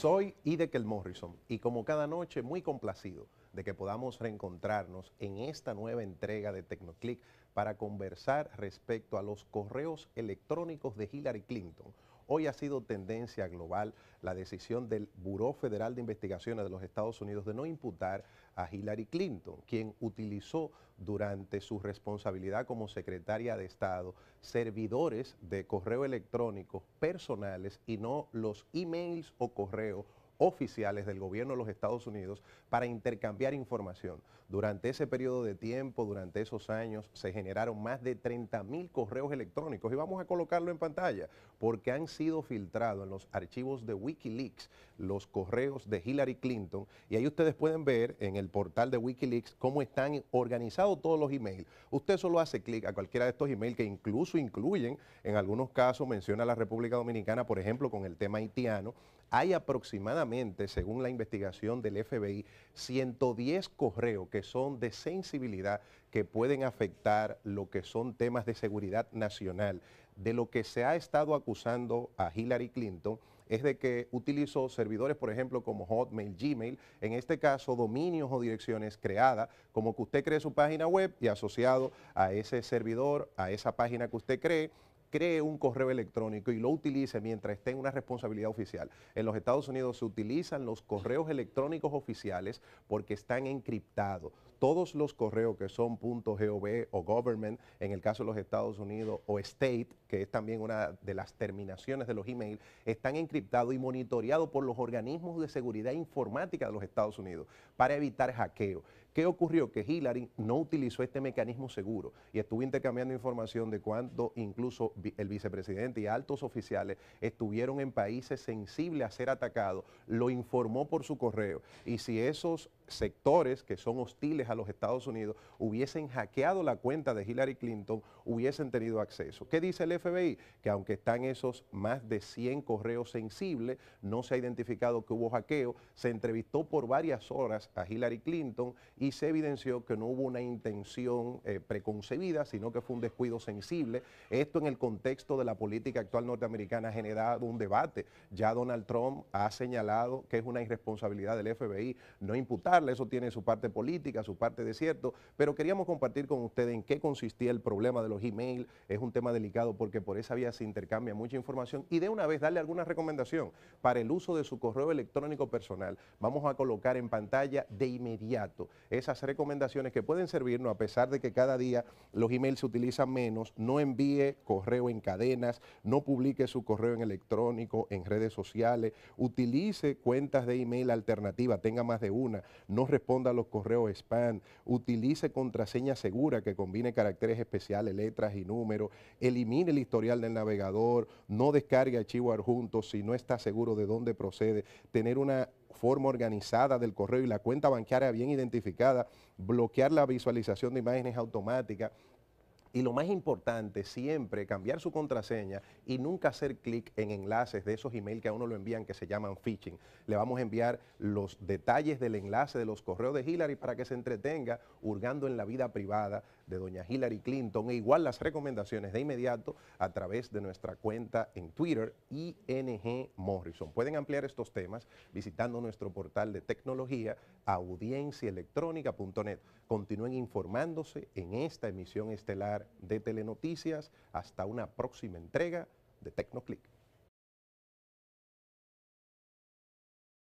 Soy Idekel Morrison y como cada noche muy complacido de que podamos reencontrarnos en esta nueva entrega de Tecnoclick para conversar respecto a los correos electrónicos de Hillary Clinton, Hoy ha sido tendencia global la decisión del Buró Federal de Investigaciones de los Estados Unidos de no imputar a Hillary Clinton, quien utilizó durante su responsabilidad como secretaria de Estado servidores de correo electrónico personales y no los emails o correos oficiales del gobierno de los Estados Unidos para intercambiar información. Durante ese periodo de tiempo, durante esos años, se generaron más de 30 mil correos electrónicos y vamos a colocarlo en pantalla porque han sido filtrados en los archivos de Wikileaks los correos de Hillary Clinton y ahí ustedes pueden ver en el portal de Wikileaks cómo están organizados todos los emails. Usted solo hace clic a cualquiera de estos emails que incluso incluyen, en algunos casos menciona a la República Dominicana, por ejemplo, con el tema haitiano hay aproximadamente, según la investigación del FBI, 110 correos que son de sensibilidad que pueden afectar lo que son temas de seguridad nacional. De lo que se ha estado acusando a Hillary Clinton es de que utilizó servidores, por ejemplo, como Hotmail, Gmail, en este caso dominios o direcciones creadas, como que usted cree su página web y asociado a ese servidor, a esa página que usted cree cree un correo electrónico y lo utilice mientras esté en una responsabilidad oficial. En los Estados Unidos se utilizan los correos electrónicos oficiales porque están encriptados todos los correos que son .gov o government, en el caso de los Estados Unidos, o state, que es también una de las terminaciones de los emails, están encriptados y monitoreados por los organismos de seguridad informática de los Estados Unidos para evitar hackeo. ¿Qué ocurrió? Que Hillary no utilizó este mecanismo seguro y estuvo intercambiando información de cuánto incluso el vicepresidente y altos oficiales estuvieron en países sensibles a ser atacados, lo informó por su correo. Y si esos sectores que son hostiles a los Estados Unidos hubiesen hackeado la cuenta de Hillary Clinton, hubiesen tenido acceso. ¿Qué dice el FBI? Que aunque están esos más de 100 correos sensibles, no se ha identificado que hubo hackeo, se entrevistó por varias horas a Hillary Clinton y se evidenció que no hubo una intención eh, preconcebida, sino que fue un descuido sensible. Esto en el contexto de la política actual norteamericana ha generado un debate. Ya Donald Trump ha señalado que es una irresponsabilidad del FBI no imputar eso tiene su parte política, su parte de cierto, pero queríamos compartir con ustedes en qué consistía el problema de los emails. es un tema delicado porque por esa vía se intercambia mucha información y de una vez darle alguna recomendación para el uso de su correo electrónico personal. Vamos a colocar en pantalla de inmediato esas recomendaciones que pueden servirnos a pesar de que cada día los emails se utilizan menos, no envíe correo en cadenas, no publique su correo en electrónico, en redes sociales, utilice cuentas de email alternativa, tenga más de una, no responda a los correos spam, utilice contraseña segura que combine caracteres especiales, letras y números, elimine el historial del navegador, no descargue archivos adjuntos si no está seguro de dónde procede, tener una forma organizada del correo y la cuenta bancaria bien identificada, bloquear la visualización de imágenes automáticas, y lo más importante, siempre cambiar su contraseña y nunca hacer clic en enlaces de esos emails que a uno lo envían que se llaman phishing. Le vamos a enviar los detalles del enlace de los correos de Hillary para que se entretenga hurgando en la vida privada de doña Hillary Clinton e igual las recomendaciones de inmediato a través de nuestra cuenta en Twitter, ING Morrison. Pueden ampliar estos temas visitando nuestro portal de tecnología audienciaelectrónica.net. Continúen informándose en esta emisión estelar de Telenoticias. Hasta una próxima entrega de TecnoClick.